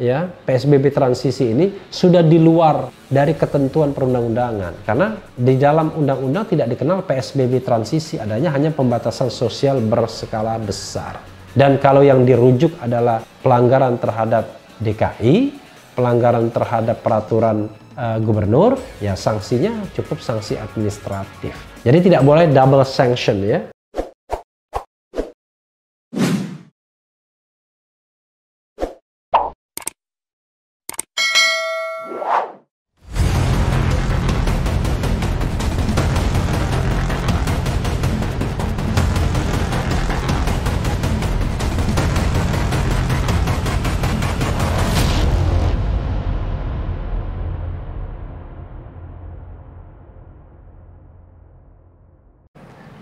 ya PSBB transisi ini sudah di luar dari ketentuan perundang-undangan karena di dalam undang-undang tidak dikenal PSBB transisi adanya hanya pembatasan sosial berskala besar dan kalau yang dirujuk adalah pelanggaran terhadap DKI pelanggaran terhadap peraturan uh, gubernur ya sanksinya cukup sanksi administratif jadi tidak boleh double sanction ya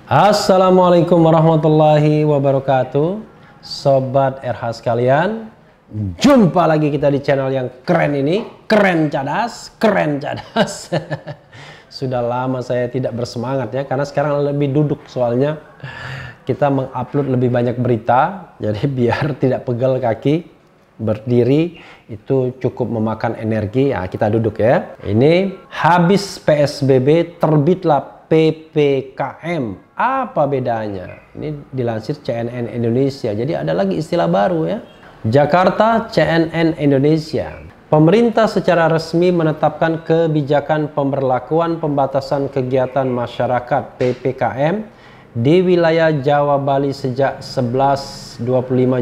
Assalamualaikum warahmatullahi wabarakatuh Sobat RH sekalian Jumpa lagi kita di channel yang keren ini Keren cadas, keren cadas Sudah lama saya tidak bersemangat ya Karena sekarang lebih duduk soalnya Kita mengupload lebih banyak berita Jadi biar tidak pegel kaki Berdiri itu cukup memakan energi ya Kita duduk ya Ini habis PSBB terbitlah PPKM apa bedanya? Ini dilansir CNN Indonesia. Jadi ada lagi istilah baru ya. Jakarta CNN Indonesia. Pemerintah secara resmi menetapkan kebijakan pemberlakuan pembatasan kegiatan masyarakat PPKM di wilayah Jawa Bali sejak 11-25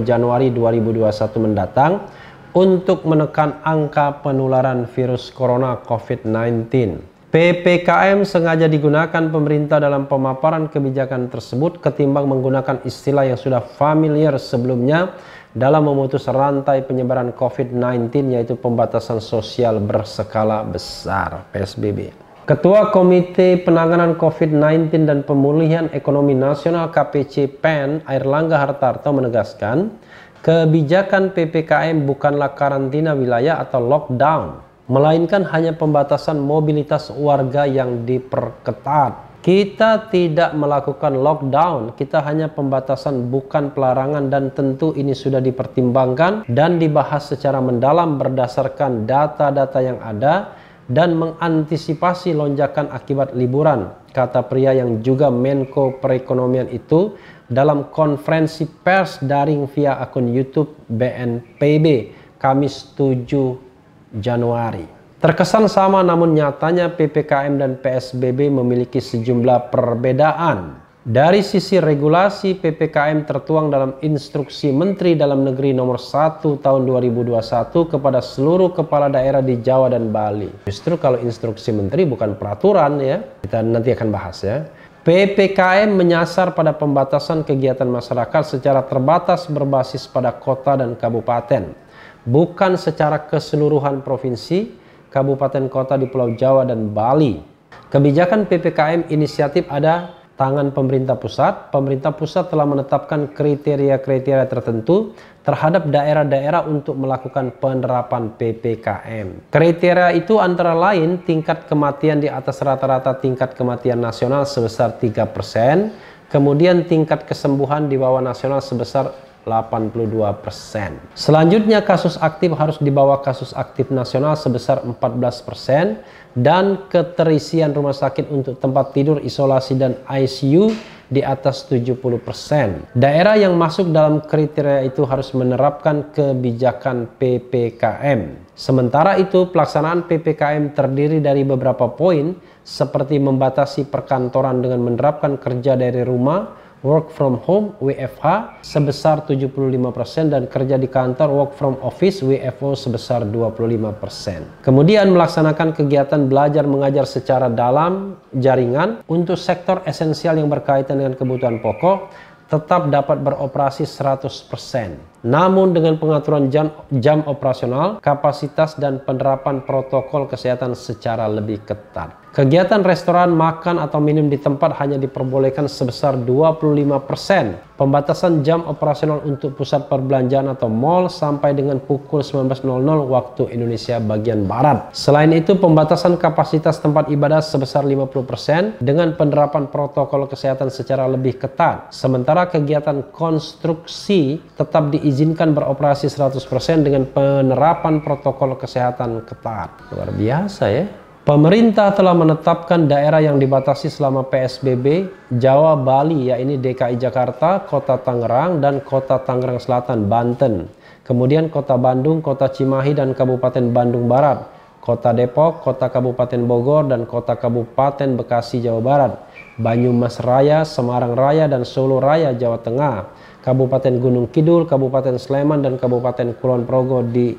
Januari 2021 mendatang untuk menekan angka penularan virus corona COVID-19. PPKM sengaja digunakan pemerintah dalam pemaparan kebijakan tersebut ketimbang menggunakan istilah yang sudah familiar sebelumnya dalam memutus rantai penyebaran COVID-19 yaitu pembatasan sosial berskala besar PSBB. Ketua Komite Penanganan COVID-19 dan Pemulihan Ekonomi Nasional KPC PEN Langga Hartarto menegaskan kebijakan PPKM bukanlah karantina wilayah atau lockdown melainkan hanya pembatasan mobilitas warga yang diperketat. Kita tidak melakukan lockdown, kita hanya pembatasan bukan pelarangan dan tentu ini sudah dipertimbangkan dan dibahas secara mendalam berdasarkan data-data yang ada dan mengantisipasi lonjakan akibat liburan, kata pria yang juga Menko Perekonomian itu dalam konferensi pers daring via akun YouTube BNPB Kamis 7 Januari. Terkesan sama namun nyatanya PPKM dan PSBB memiliki sejumlah perbedaan. Dari sisi regulasi PPKM tertuang dalam instruksi Menteri Dalam Negeri nomor 1 tahun 2021 kepada seluruh kepala daerah di Jawa dan Bali. Justru kalau instruksi menteri bukan peraturan ya, kita nanti akan bahas ya. PPKM menyasar pada pembatasan kegiatan masyarakat secara terbatas berbasis pada kota dan kabupaten bukan secara keseluruhan provinsi, kabupaten kota di Pulau Jawa dan Bali. Kebijakan PPKM inisiatif ada tangan pemerintah pusat. Pemerintah pusat telah menetapkan kriteria-kriteria tertentu terhadap daerah-daerah untuk melakukan penerapan PPKM. Kriteria itu antara lain tingkat kematian di atas rata-rata tingkat kematian nasional sebesar 3%, kemudian tingkat kesembuhan di bawah nasional sebesar 82 Selanjutnya kasus aktif harus dibawa kasus aktif nasional sebesar 14 persen dan keterisian rumah sakit untuk tempat tidur isolasi dan ICU di atas 70 persen. Daerah yang masuk dalam kriteria itu harus menerapkan kebijakan PPKM. Sementara itu pelaksanaan PPKM terdiri dari beberapa poin seperti membatasi perkantoran dengan menerapkan kerja dari rumah, work from home WFH sebesar 75% dan kerja di kantor work from office WFO sebesar 25%. Kemudian melaksanakan kegiatan belajar mengajar secara dalam jaringan untuk sektor esensial yang berkaitan dengan kebutuhan pokok tetap dapat beroperasi 100%. Namun dengan pengaturan jam, jam operasional, kapasitas dan penerapan protokol kesehatan secara lebih ketat. Kegiatan restoran, makan, atau minum di tempat hanya diperbolehkan sebesar 25%. Pembatasan jam operasional untuk pusat perbelanjaan atau mall sampai dengan pukul 19.00 waktu Indonesia bagian Barat. Selain itu, pembatasan kapasitas tempat ibadah sebesar 50% dengan penerapan protokol kesehatan secara lebih ketat. Sementara kegiatan konstruksi tetap diizinkan diizinkan beroperasi 100% dengan penerapan protokol kesehatan ketat. Luar biasa ya. Pemerintah telah menetapkan daerah yang dibatasi selama PSBB, Jawa, Bali, yaitu DKI Jakarta, Kota Tangerang, dan Kota Tangerang Selatan, Banten. Kemudian Kota Bandung, Kota Cimahi, dan Kabupaten Bandung Barat, Kota Depok, Kota Kabupaten Bogor, dan Kota Kabupaten Bekasi, Jawa Barat, Banyumas Raya, Semarang Raya, dan Solo Raya, Jawa Tengah. Kabupaten Gunung Kidul, Kabupaten Sleman, dan Kabupaten Kulon Progo di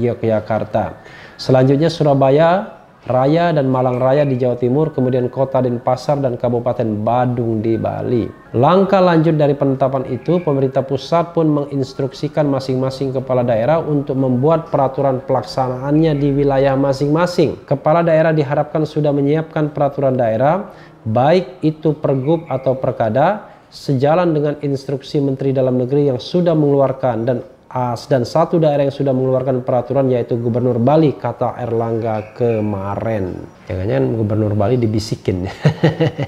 Yogyakarta. Selanjutnya Surabaya, Raya dan Malang Raya di Jawa Timur, kemudian Kota Denpasar dan Kabupaten Badung di Bali. Langkah lanjut dari penetapan itu, pemerintah pusat pun menginstruksikan masing-masing kepala daerah untuk membuat peraturan pelaksanaannya di wilayah masing-masing. Kepala daerah diharapkan sudah menyiapkan peraturan daerah, baik itu pergub atau perkada, sejalan dengan instruksi Menteri Dalam Negeri yang sudah mengeluarkan dan AS dan satu daerah yang sudah mengeluarkan peraturan yaitu Gubernur Bali kata Erlangga kemarin. Jangan-jangan Gubernur Bali dibisikin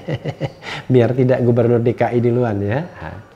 biar tidak Gubernur DKI duluan ya.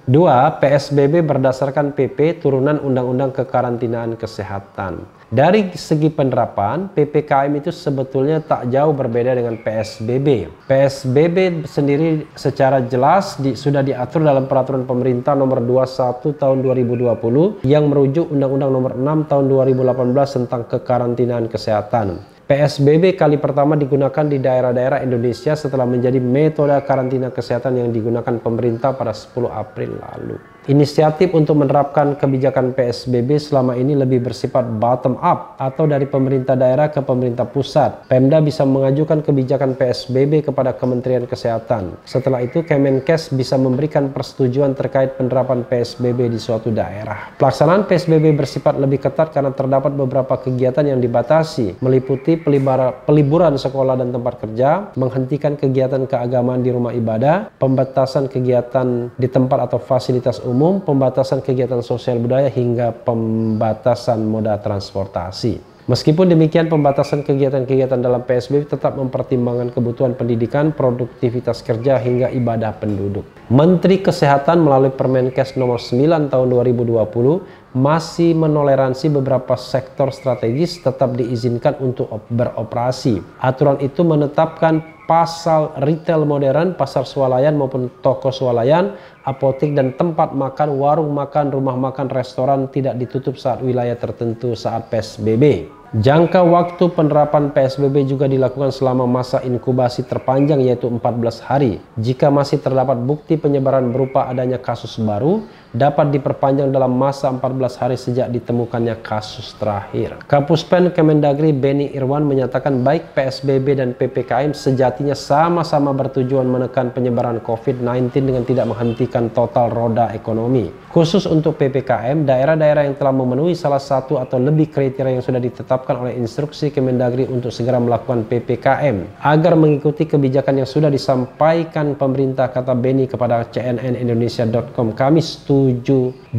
Dua, PSBB berdasarkan PP turunan Undang-Undang Kekarantinaan Kesehatan. Dari segi penerapan, PPKM itu sebetulnya tak jauh berbeda dengan PSBB. PSBB sendiri secara jelas di, sudah diatur dalam peraturan pemerintah nomor 21 tahun 2020 yang merujuk Undang-Undang nomor 6 tahun 2018 tentang kekarantinaan kesehatan. PSBB kali pertama digunakan di daerah-daerah Indonesia setelah menjadi metode karantina kesehatan yang digunakan pemerintah pada 10 April lalu. Inisiatif untuk menerapkan kebijakan PSBB selama ini lebih bersifat bottom up atau dari pemerintah daerah ke pemerintah pusat. Pemda bisa mengajukan kebijakan PSBB kepada Kementerian Kesehatan. Setelah itu Kemenkes bisa memberikan persetujuan terkait penerapan PSBB di suatu daerah. Pelaksanaan PSBB bersifat lebih ketat karena terdapat beberapa kegiatan yang dibatasi, meliputi seperti peliburan sekolah dan tempat kerja, menghentikan kegiatan keagamaan di rumah ibadah, pembatasan kegiatan di tempat atau fasilitas umum, pembatasan kegiatan sosial budaya hingga pembatasan moda transportasi. Meskipun demikian, pembatasan kegiatan-kegiatan dalam PSBB tetap mempertimbangkan kebutuhan pendidikan, produktivitas kerja, hingga ibadah penduduk. Menteri Kesehatan melalui Permenkes nomor 9 tahun 2020 masih menoleransi beberapa sektor strategis tetap diizinkan untuk beroperasi. Aturan itu menetapkan pasal retail modern, pasar swalayan maupun toko swalayan, apotek dan tempat makan, warung makan, rumah makan, restoran tidak ditutup saat wilayah tertentu saat PSBB. Jangka waktu penerapan PSBB juga dilakukan selama masa inkubasi terpanjang yaitu 14 hari. Jika masih terdapat bukti penyebaran berupa adanya kasus baru, dapat diperpanjang dalam masa 14 hari sejak ditemukannya kasus terakhir. Kapuspen Kemendagri Beni Irwan menyatakan baik PSBB dan PPKM sejatinya sama-sama bertujuan menekan penyebaran COVID-19 dengan tidak menghentikan total roda ekonomi. Khusus untuk PPKM, daerah-daerah yang telah memenuhi salah satu atau lebih kriteria yang sudah ditetapkan diharapkan oleh instruksi Kemendagri untuk segera melakukan PPKM agar mengikuti kebijakan yang sudah disampaikan pemerintah kata Beni kepada cnnindonesia.com Kamis 7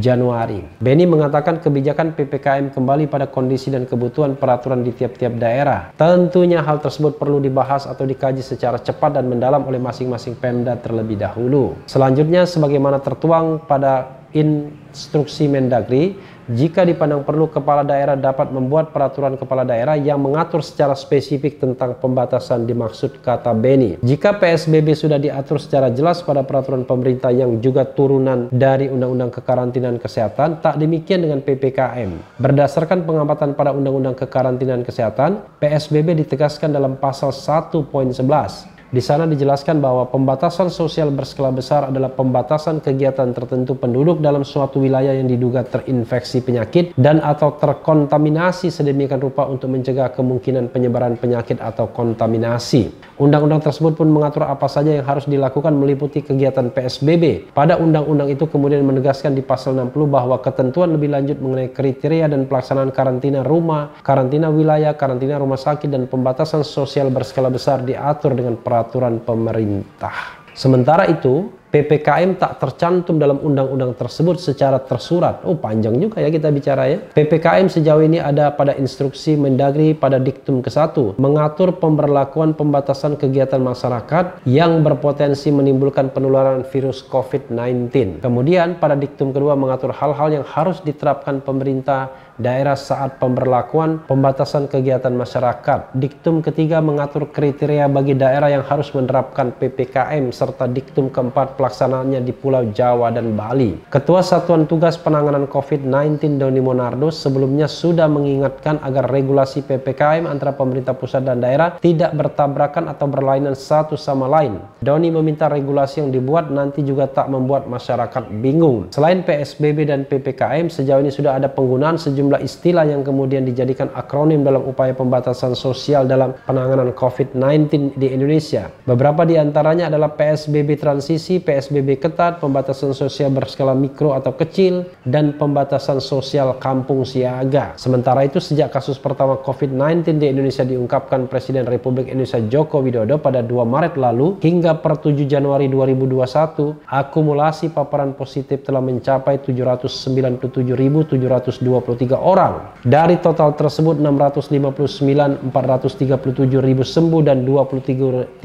Januari. Beni mengatakan kebijakan PPKM kembali pada kondisi dan kebutuhan peraturan di tiap-tiap daerah. Tentunya hal tersebut perlu dibahas atau dikaji secara cepat dan mendalam oleh masing-masing Pemda terlebih dahulu. Selanjutnya sebagaimana tertuang pada instruksi Mendagri jika dipandang perlu kepala daerah dapat membuat peraturan kepala daerah yang mengatur secara spesifik tentang pembatasan dimaksud kata Beni. Jika PSBB sudah diatur secara jelas pada peraturan pemerintah yang juga turunan dari Undang-Undang Kekarantinaan Kesehatan, tak demikian dengan PPKM. Berdasarkan pengamatan pada Undang-Undang Kekarantinaan Kesehatan, PSBB ditegaskan dalam pasal 1.11 di sana dijelaskan bahwa pembatasan sosial berskala besar adalah pembatasan kegiatan tertentu penduduk dalam suatu wilayah yang diduga terinfeksi penyakit dan atau terkontaminasi sedemikian rupa untuk mencegah kemungkinan penyebaran penyakit atau kontaminasi. Undang-undang tersebut pun mengatur apa saja yang harus dilakukan meliputi kegiatan PSBB. Pada undang-undang itu kemudian menegaskan di pasal 60 bahwa ketentuan lebih lanjut mengenai kriteria dan pelaksanaan karantina rumah, karantina wilayah, karantina rumah sakit dan pembatasan sosial berskala besar diatur dengan peraturan peraturan pemerintah. Sementara itu, PPKM tak tercantum dalam undang-undang tersebut secara tersurat. Oh, panjang juga ya kita bicara ya. PPKM sejauh ini ada pada instruksi Mendagri pada diktum ke-1 mengatur pemberlakuan pembatasan kegiatan masyarakat yang berpotensi menimbulkan penularan virus COVID-19. Kemudian pada diktum kedua mengatur hal-hal yang harus diterapkan pemerintah daerah saat pemberlakuan pembatasan kegiatan masyarakat. Diktum ketiga mengatur kriteria bagi daerah yang harus menerapkan PPKM serta diktum keempat pelaksanaannya di Pulau Jawa dan Bali. Ketua Satuan Tugas Penanganan COVID-19 Doni Monardo sebelumnya sudah mengingatkan agar regulasi PPKM antara pemerintah pusat dan daerah tidak bertabrakan atau berlainan satu sama lain. Doni meminta regulasi yang dibuat nanti juga tak membuat masyarakat bingung. Selain PSBB dan PPKM, sejauh ini sudah ada penggunaan sejumlah sejumlah istilah yang kemudian dijadikan akronim dalam upaya pembatasan sosial dalam penanganan COVID-19 di Indonesia. Beberapa di antaranya adalah PSBB transisi, PSBB ketat, pembatasan sosial berskala mikro atau kecil, dan pembatasan sosial kampung siaga. Sementara itu, sejak kasus pertama COVID-19 di Indonesia diungkapkan Presiden Republik Indonesia Joko Widodo pada 2 Maret lalu hingga per 7 Januari 2021, akumulasi paparan positif telah mencapai 797.723 orang. Dari total tersebut 659 437 ribu sembuh dan 23.520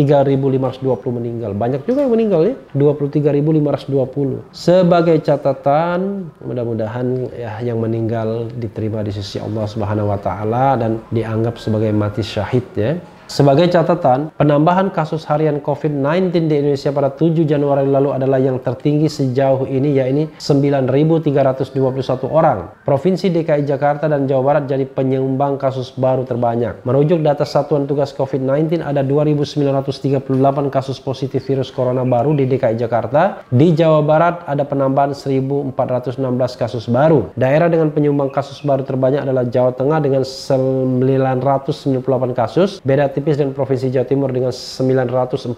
meninggal. Banyak juga yang meninggal ya, 23.520. Sebagai catatan, mudah-mudahan ya yang meninggal diterima di sisi Allah Subhanahu wa taala dan dianggap sebagai mati syahid ya. Sebagai catatan, penambahan kasus harian COVID-19 di Indonesia pada 7 Januari lalu adalah yang tertinggi sejauh ini yaitu 9.321 orang. Provinsi DKI Jakarta dan Jawa Barat jadi penyumbang kasus baru terbanyak. Merujuk data Satuan Tugas COVID-19 ada 2.938 kasus positif virus corona baru di DKI Jakarta. Di Jawa Barat ada penambahan 1.416 kasus baru. Daerah dengan penyumbang kasus baru terbanyak adalah Jawa Tengah dengan 998 kasus. Beda tipis dan Provinsi Jawa Timur dengan 948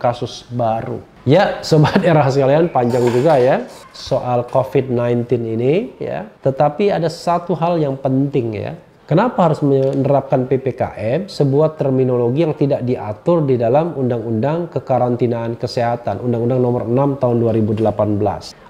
kasus baru. Ya, sobat era sekalian panjang juga ya soal COVID-19 ini ya. Tetapi ada satu hal yang penting ya. Kenapa harus menerapkan PPKM? Sebuah terminologi yang tidak diatur di dalam Undang-Undang Kekarantinaan Kesehatan, Undang-Undang Nomor 6 Tahun 2018.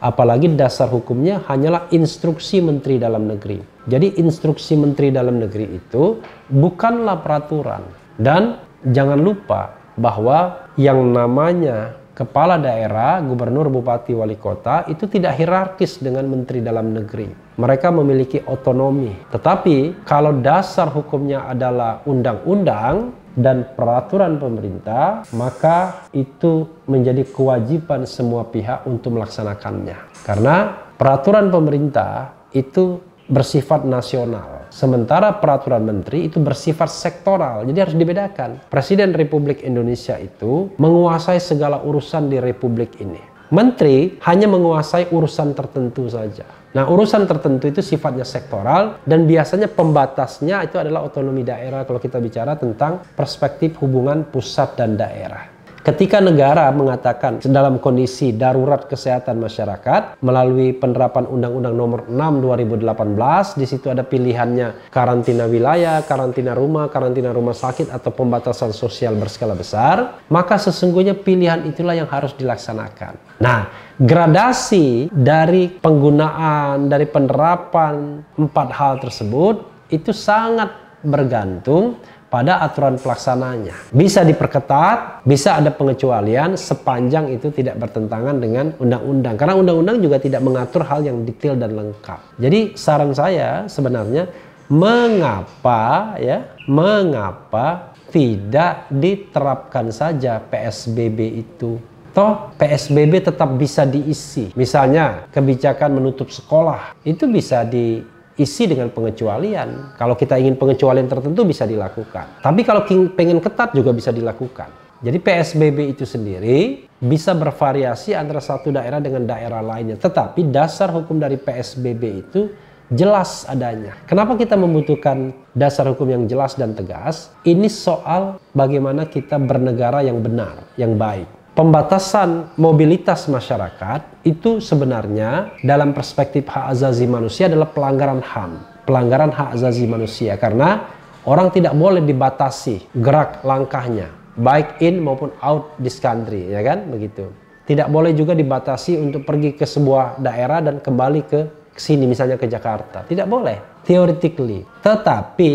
Apalagi dasar hukumnya hanyalah instruksi Menteri Dalam Negeri. Jadi instruksi Menteri Dalam Negeri itu bukanlah peraturan. Dan jangan lupa bahwa yang namanya kepala daerah, gubernur, bupati, wali kota itu tidak hierarkis dengan menteri dalam negeri. Mereka memiliki otonomi. Tetapi kalau dasar hukumnya adalah undang-undang dan peraturan pemerintah, maka itu menjadi kewajiban semua pihak untuk melaksanakannya. Karena peraturan pemerintah itu bersifat nasional Sementara peraturan menteri itu bersifat sektoral, jadi harus dibedakan. Presiden Republik Indonesia itu menguasai segala urusan di republik ini. Menteri hanya menguasai urusan tertentu saja. Nah, urusan tertentu itu sifatnya sektoral dan biasanya pembatasnya itu adalah otonomi daerah kalau kita bicara tentang perspektif hubungan pusat dan daerah. Ketika negara mengatakan dalam kondisi darurat kesehatan masyarakat melalui penerapan Undang-Undang Nomor 6 2018, di situ ada pilihannya karantina wilayah, karantina rumah, karantina rumah sakit atau pembatasan sosial berskala besar, maka sesungguhnya pilihan itulah yang harus dilaksanakan. Nah, gradasi dari penggunaan dari penerapan empat hal tersebut itu sangat bergantung pada aturan pelaksananya. Bisa diperketat, bisa ada pengecualian sepanjang itu tidak bertentangan dengan undang-undang. Karena undang-undang juga tidak mengatur hal yang detail dan lengkap. Jadi saran saya sebenarnya mengapa ya, mengapa tidak diterapkan saja PSBB itu toh PSBB tetap bisa diisi. Misalnya kebijakan menutup sekolah itu bisa di isi dengan pengecualian. Kalau kita ingin pengecualian tertentu bisa dilakukan. Tapi kalau pengen ketat juga bisa dilakukan. Jadi PSBB itu sendiri bisa bervariasi antara satu daerah dengan daerah lainnya. Tetapi dasar hukum dari PSBB itu jelas adanya. Kenapa kita membutuhkan dasar hukum yang jelas dan tegas? Ini soal bagaimana kita bernegara yang benar, yang baik pembatasan mobilitas masyarakat itu sebenarnya dalam perspektif hak azazi manusia adalah pelanggaran HAM, pelanggaran hak azazi manusia karena orang tidak boleh dibatasi gerak langkahnya baik in maupun out this country ya kan begitu. Tidak boleh juga dibatasi untuk pergi ke sebuah daerah dan kembali ke sini misalnya ke Jakarta. Tidak boleh theoretically. Tetapi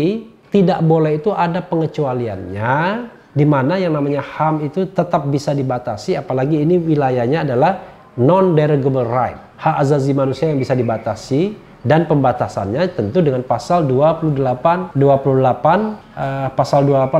tidak boleh itu ada pengecualiannya di mana yang namanya HAM itu tetap bisa dibatasi apalagi ini wilayahnya adalah non derogable right hak azazi manusia yang bisa dibatasi dan pembatasannya tentu dengan pasal 28 28 uh, pasal 28 uh,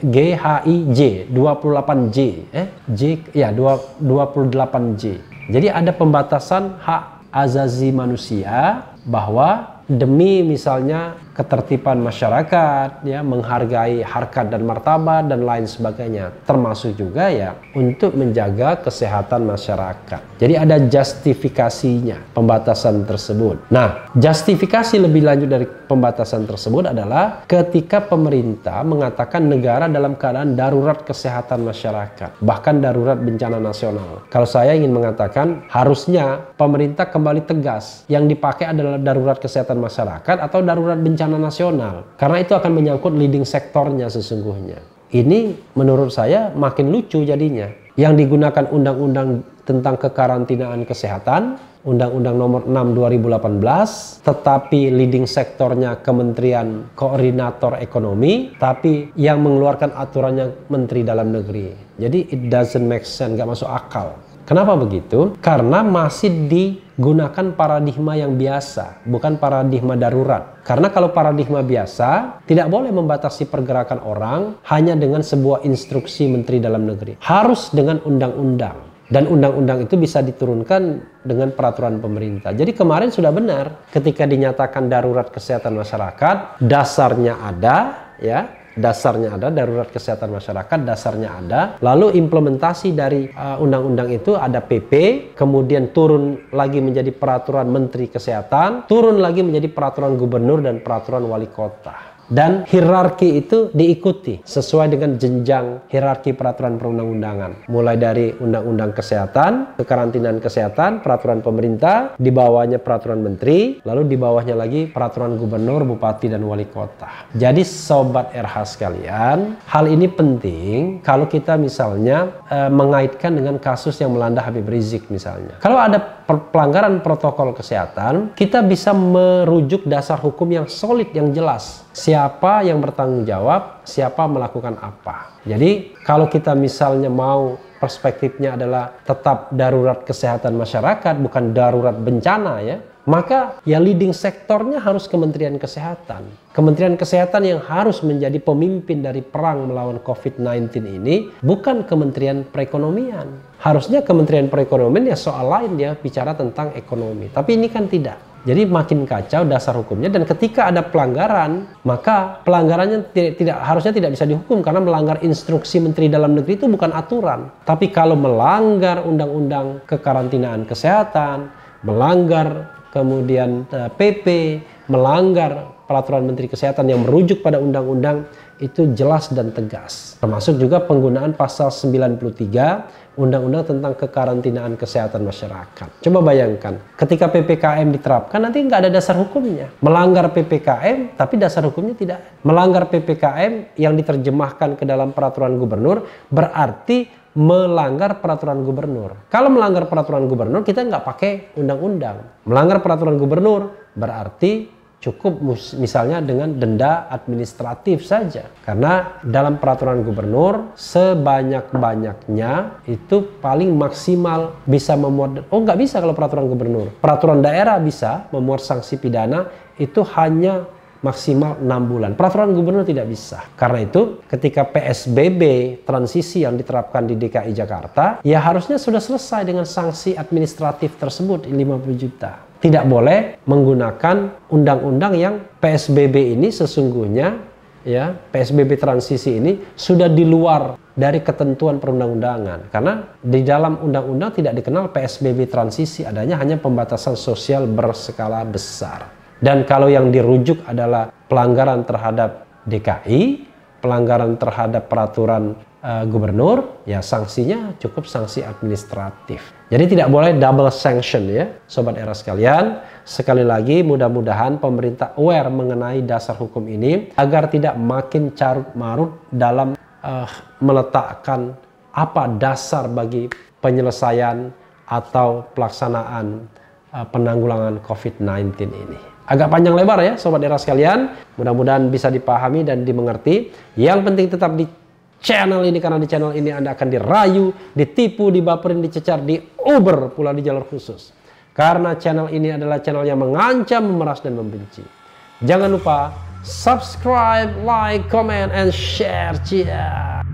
GHIJ 28J eh J ya 2, 28J jadi ada pembatasan hak azazi manusia bahwa demi misalnya ketertiban masyarakat, ya, menghargai harkat dan martabat dan lain sebagainya. Termasuk juga ya untuk menjaga kesehatan masyarakat. Jadi ada justifikasinya pembatasan tersebut. Nah, justifikasi lebih lanjut dari pembatasan tersebut adalah ketika pemerintah mengatakan negara dalam keadaan darurat kesehatan masyarakat, bahkan darurat bencana nasional. Kalau saya ingin mengatakan harusnya pemerintah kembali tegas yang dipakai adalah darurat kesehatan masyarakat atau darurat bencana bencana nasional karena itu akan menyangkut leading sektornya sesungguhnya. Ini menurut saya makin lucu jadinya. Yang digunakan undang-undang tentang kekarantinaan kesehatan, Undang-Undang Nomor 6 2018, tetapi leading sektornya Kementerian Koordinator Ekonomi, tapi yang mengeluarkan aturannya Menteri Dalam Negeri. Jadi it doesn't make sense, nggak masuk akal. Kenapa begitu? Karena masih digunakan paradigma yang biasa, bukan paradigma darurat. Karena kalau paradigma biasa, tidak boleh membatasi pergerakan orang hanya dengan sebuah instruksi Menteri Dalam Negeri. Harus dengan undang-undang. Dan undang-undang itu bisa diturunkan dengan peraturan pemerintah. Jadi kemarin sudah benar ketika dinyatakan darurat kesehatan masyarakat, dasarnya ada, ya dasarnya ada, darurat kesehatan masyarakat dasarnya ada, lalu implementasi dari uh, undang-undang uh, itu ada PP, kemudian turun lagi menjadi peraturan Menteri Kesehatan, turun lagi menjadi peraturan gubernur dan peraturan wali kota dan hierarki itu diikuti sesuai dengan jenjang hierarki peraturan perundang-undangan mulai dari undang-undang kesehatan kekarantinaan kesehatan peraturan pemerintah di bawahnya peraturan menteri lalu di bawahnya lagi peraturan gubernur bupati dan wali kota jadi sobat RH sekalian hal ini penting kalau kita misalnya e, mengaitkan dengan kasus yang melanda Habib Rizik misalnya kalau ada pelanggaran protokol kesehatan, kita bisa merujuk dasar hukum yang solid, yang jelas. Siapa yang bertanggung jawab, siapa melakukan apa. Jadi, kalau kita misalnya mau perspektifnya adalah tetap darurat kesehatan masyarakat, bukan darurat bencana ya, maka ya leading sektornya harus Kementerian Kesehatan. Kementerian Kesehatan yang harus menjadi pemimpin dari perang melawan COVID-19 ini bukan Kementerian Perekonomian. Harusnya Kementerian Perekonomian ya soal lain ya bicara tentang ekonomi. Tapi ini kan tidak. Jadi makin kacau dasar hukumnya dan ketika ada pelanggaran, maka pelanggarannya tidak, tidak harusnya tidak bisa dihukum karena melanggar instruksi Menteri Dalam Negeri itu bukan aturan. Tapi kalau melanggar undang-undang kekarantinaan kesehatan, melanggar kemudian PP eh, melanggar peraturan Menteri Kesehatan yang merujuk pada undang-undang itu jelas dan tegas. Termasuk juga penggunaan pasal 93 Undang-Undang tentang Kekarantinaan Kesehatan Masyarakat. Coba bayangkan, ketika PPKM diterapkan nanti nggak ada dasar hukumnya. Melanggar PPKM, tapi dasar hukumnya tidak Melanggar PPKM yang diterjemahkan ke dalam peraturan gubernur berarti melanggar peraturan gubernur. Kalau melanggar peraturan gubernur, kita nggak pakai undang-undang. Melanggar peraturan gubernur berarti cukup misalnya dengan denda administratif saja. Karena dalam peraturan gubernur, sebanyak-banyaknya itu paling maksimal bisa memuat, oh nggak bisa kalau peraturan gubernur. Peraturan daerah bisa memuat sanksi pidana itu hanya maksimal 6 bulan. Peraturan gubernur tidak bisa. Karena itu ketika PSBB transisi yang diterapkan di DKI Jakarta, ya harusnya sudah selesai dengan sanksi administratif tersebut 50 juta. Tidak boleh menggunakan undang-undang yang PSBB ini sesungguhnya ya PSBB transisi ini sudah di luar dari ketentuan perundang-undangan karena di dalam undang-undang tidak dikenal PSBB transisi adanya hanya pembatasan sosial berskala besar. Dan kalau yang dirujuk adalah pelanggaran terhadap DKI, pelanggaran terhadap peraturan uh, gubernur, ya sanksinya cukup sanksi administratif. Jadi tidak boleh double sanction ya, sobat era sekalian. Sekali lagi mudah-mudahan pemerintah aware mengenai dasar hukum ini agar tidak makin carut-marut dalam uh, meletakkan apa dasar bagi penyelesaian atau pelaksanaan uh, penanggulangan COVID-19 ini agak panjang lebar ya sobat era sekalian. Mudah-mudahan bisa dipahami dan dimengerti. Yang penting tetap di channel ini karena di channel ini Anda akan dirayu, ditipu, dibaperin, dicecar, di uber pula di jalur khusus. Karena channel ini adalah channel yang mengancam, memeras dan membenci. Jangan lupa subscribe, like, comment and share. Cia.